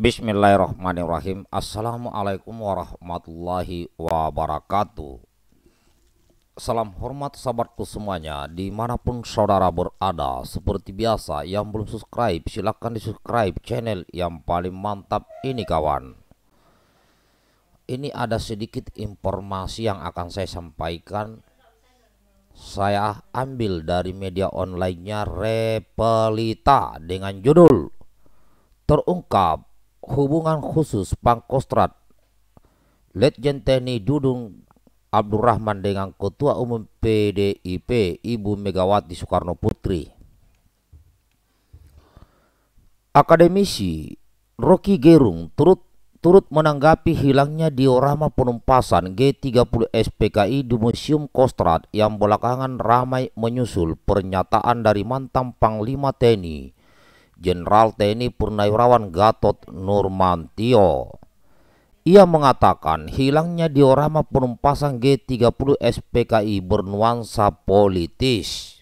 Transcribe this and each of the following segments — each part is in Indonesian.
Bismillahirrahmanirrahim Assalamualaikum warahmatullahi wabarakatuh Salam hormat sahabatku semuanya Dimanapun saudara berada Seperti biasa yang belum subscribe silahkan di subscribe channel yang paling mantap ini kawan Ini ada sedikit informasi yang akan saya sampaikan Saya ambil dari media onlinenya Repelita dengan judul Terungkap hubungan khusus Pangkostrat Letjen TNI Dudung Abdurrahman dengan Ketua Umum PDIP Ibu Megawati Soekarno Putri. Akademisi Rocky Gerung turut turut menanggapi hilangnya diorama penumpasan G30 SPKI di Museum Kostrad yang belakangan ramai menyusul pernyataan dari mantan Panglima TNI Jenderal TNI Purnawirawan Gatot Nurmantio. Ia mengatakan hilangnya diorama penumpasan G30 SPKI bernuansa politis.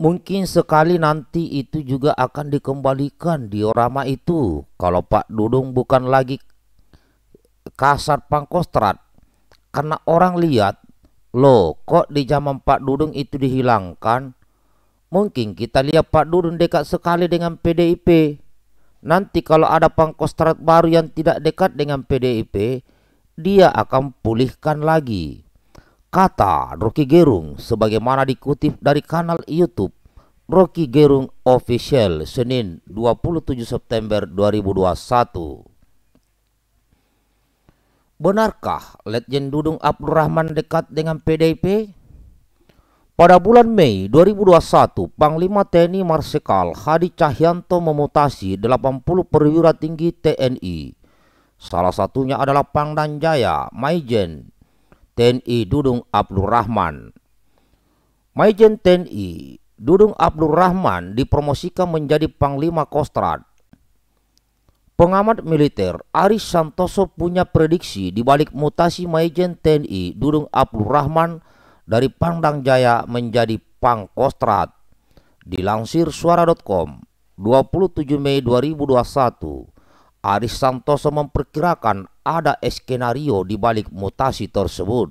Mungkin sekali nanti itu juga akan dikembalikan diorama itu kalau Pak Dudung bukan lagi kasar pangkostrat karena orang lihat loh kok di zaman Pak Dudung itu dihilangkan Mungkin kita lihat Pak Durun dekat sekali dengan PDIP. Nanti kalau ada pangkostrat baru yang tidak dekat dengan PDIP, dia akan pulihkan lagi. Kata Rocky Gerung sebagaimana dikutip dari kanal YouTube Rocky Gerung Official Senin 27 September 2021. Benarkah Letjen Dudung Abdurrahman dekat dengan PDIP? Pada bulan Mei 2021, Panglima TNI Marsikal Hadi Cahyanto memutasi 80 perwira tinggi TNI. Salah satunya adalah Pangdan Jaya, Maijen, TNI Dudung Abdul Rahman. Maijen TNI Dudung Abdul Rahman dipromosikan menjadi Panglima Kostrad. Pengamat militer Aris Santoso punya prediksi di balik mutasi Maijen TNI Dudung Abdul Rahman dari Pandang Jaya menjadi Pangkostrat. Dilansir suara.com, 27 Mei 2021, Aris Santoso memperkirakan ada skenario di balik mutasi tersebut.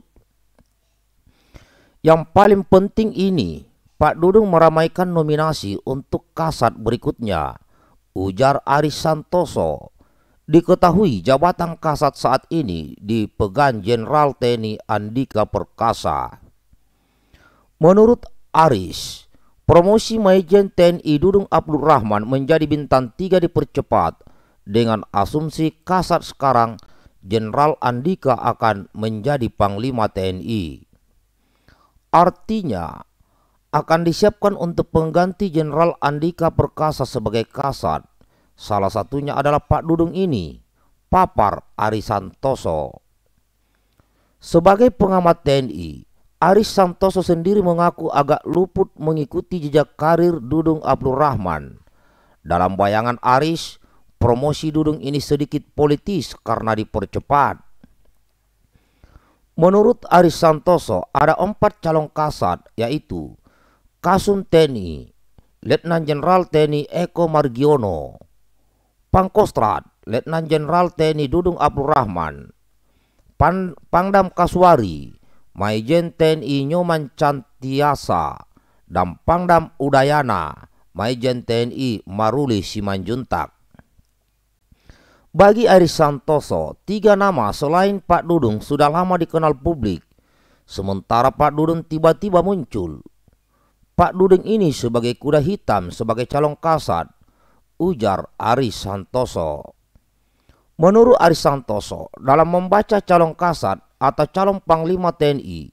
Yang paling penting ini, Pak Dudung meramaikan nominasi untuk kasat berikutnya. Ujar Aris Santoso, Diketahui jabatan kasat saat ini dipegang Jenderal TNI Andika Perkasa. Menurut Aris, promosi Majen TNI Dudung Abdul Rahman menjadi bintang tiga dipercepat dengan asumsi kasat sekarang Jenderal Andika akan menjadi Panglima TNI. Artinya, akan disiapkan untuk pengganti Jenderal Andika Perkasa sebagai kasat. Salah satunya adalah Pak Dudung ini, Papar Arisantoso. Sebagai pengamat TNI, Aris Santoso sendiri mengaku agak luput mengikuti jejak karir Dudung Abdul Rahman. Dalam bayangan Aris, promosi Dudung ini sedikit politis karena dipercepat. Menurut Aris Santoso, ada empat calon kasat yaitu Kasum TNI, Letnan Jenderal TNI Eko Margiono, Pangkostrat, Letnan Jenderal TNI Dudung Abdul Rahman, Pan Pangdam Kaswari, Maijen TNI Nyoman Cantiasa, dan Pangdam Udayana, Maijen TNI Maruli Simanjuntak. Bagi Aris Santoso, tiga nama selain Pak Dudung sudah lama dikenal publik, sementara Pak Dudung tiba-tiba muncul. Pak Dudung ini sebagai kuda hitam sebagai calon kasat, ujar Aris Santoso. Menurut Aris Santoso, dalam membaca calon kasat, atau calon panglima TNI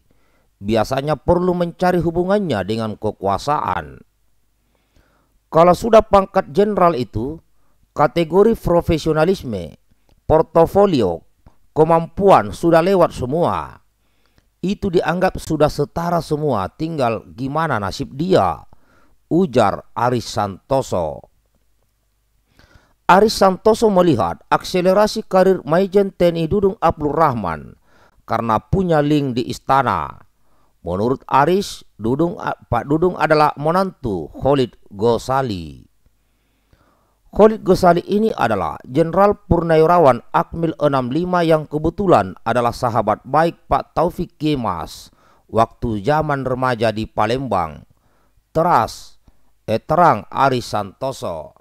biasanya perlu mencari hubungannya dengan kekuasaan. Kalau sudah pangkat jenderal itu, kategori profesionalisme, portofolio, kemampuan sudah lewat semua. Itu dianggap sudah setara semua, tinggal gimana nasib dia, ujar Aris Santoso. Aris Santoso melihat akselerasi karir Maijen TNI Dudung Abdul Rahman – karena punya link di istana. Menurut Aris, Dudung, Pak Dudung adalah menantu Khalid Gosali. Khalid Gosali ini adalah Jenderal Purnawirawan Akmil 65 yang kebetulan adalah sahabat baik Pak Taufik Kemas waktu zaman remaja di Palembang. Teras, eh terang Aris Santoso.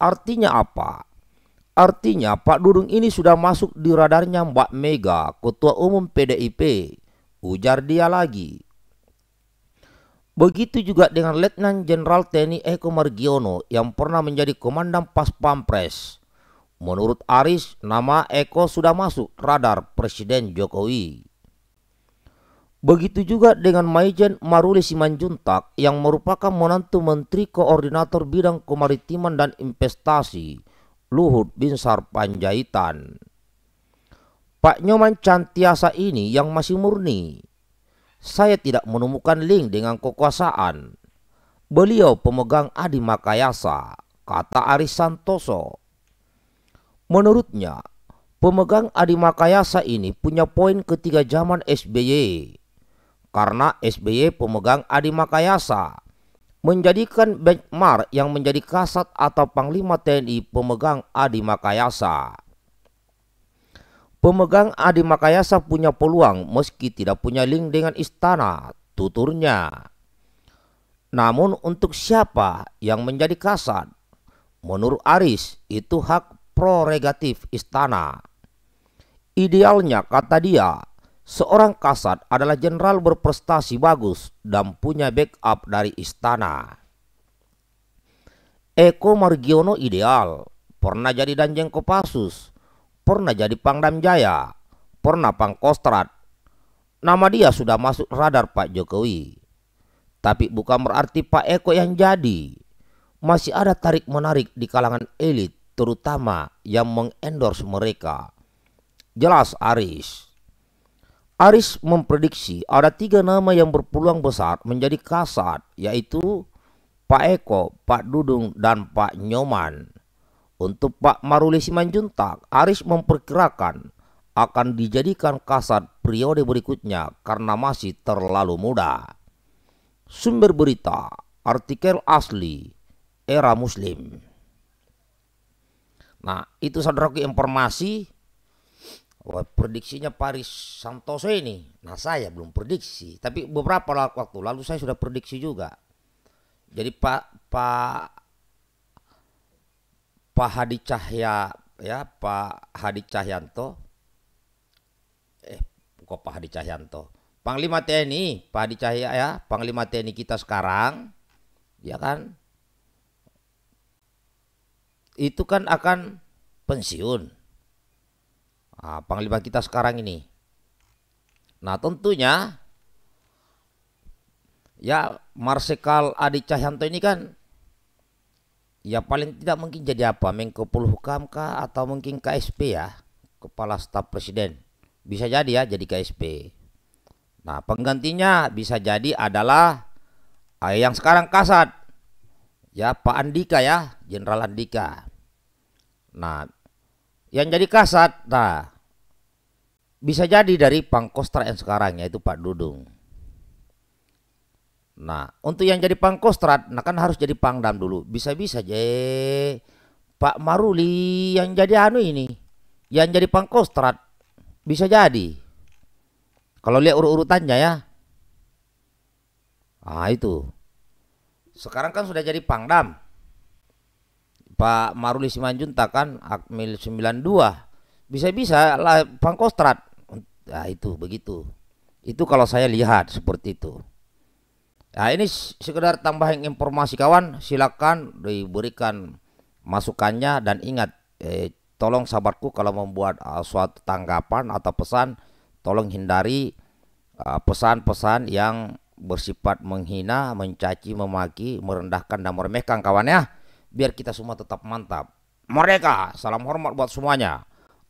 Artinya apa? Artinya Pak Dudung ini sudah masuk di radarnya Mbak Mega, Ketua Umum PDIP. Ujar dia lagi. Begitu juga dengan Letnan Jenderal TNI Eko Margiono yang pernah menjadi Komandan Pas Pampres. Menurut Aris, nama Eko sudah masuk radar Presiden Jokowi. Begitu juga dengan Maijen Maruli Simanjuntak yang merupakan menantu Menteri Koordinator Bidang Kemaritiman dan Investasi Luhut bin Sarpanjaitan, Pak Nyoman Cantiasa ini yang masih murni. Saya tidak menemukan link dengan kekuasaan. Beliau pemegang Adi Makayasa, kata Aris Santoso. Menurutnya, pemegang Adi Makayasa ini punya poin ketiga zaman SBY. Karena SBY pemegang Adi Makayasa, menjadikan benchmark yang menjadi kasat atau panglima TNI pemegang Adi Makayasa. Pemegang Adi Makayasa punya peluang meski tidak punya link dengan istana, tuturnya. Namun untuk siapa yang menjadi kasat? Menurut Aris itu hak prerogatif istana. Idealnya kata dia Seorang kasat adalah jenderal berprestasi bagus dan punya backup dari istana. Eko Margiono ideal, pernah jadi Danjeng Kopassus, pernah jadi Pangdam Jaya, pernah Pangkostrat. Nama dia sudah masuk radar Pak Jokowi. Tapi bukan berarti Pak Eko yang jadi. Masih ada tarik-menarik di kalangan elit terutama yang mengendorse mereka. Jelas Aris Aris memprediksi ada tiga nama yang berpeluang besar menjadi kasat, yaitu Pak Eko, Pak Dudung, dan Pak Nyoman. Untuk Pak Maruli Simanjuntak, Aris memperkirakan akan dijadikan kasat periode berikutnya karena masih terlalu muda. Sumber berita, artikel asli, era muslim. Nah itu saudaraku informasi Wah, prediksinya Paris Santoso ini. Nah, saya belum prediksi, tapi beberapa waktu lalu saya sudah prediksi juga. Jadi Pak Pak Pak Hadi Cahya ya Pak Hadi Cahyanto eh kok Pak Hadi Cahyanto Panglima TNI Pak Hadi Cahya ya Panglima TNI kita sekarang ya kan itu kan akan pensiun Nah, panglima kita sekarang ini. Nah tentunya ya Marsikal Adi Cahyanto ini kan ya paling tidak mungkin jadi apa Menko Polhukam kah atau mungkin KSP ya Kepala Staf Presiden bisa jadi ya jadi KSP nah penggantinya bisa jadi adalah eh, yang sekarang kasat ya Pak Andika ya Jenderal Andika nah yang jadi kasat nah bisa jadi dari pangkostrat yang sekarang yaitu Pak Dudung. Nah, untuk yang jadi pangkostrat, nah kan harus jadi pangdam dulu. Bisa-bisa je Pak Maruli yang jadi anu ini, yang jadi pangkostrat bisa jadi. Kalau lihat urut-urutannya ya. Ah itu. Sekarang kan sudah jadi pangdam. Pak Maruli Simanjunta kan Akmil 92. Bisa-bisa lah pangkostrat. Nah, itu begitu. Itu kalau saya lihat seperti itu. Nah, ini sekedar tambahan informasi kawan, silakan diberikan masukannya dan ingat eh, tolong sahabatku kalau membuat uh, suatu tanggapan atau pesan tolong hindari ah, pesan-pesan uh, pesan -pesan yang bersifat menghina, mencaci, memaki, merendahkan dan meremehkan kawan ya. Biar kita semua tetap mantap. Mereka, salam hormat buat semuanya.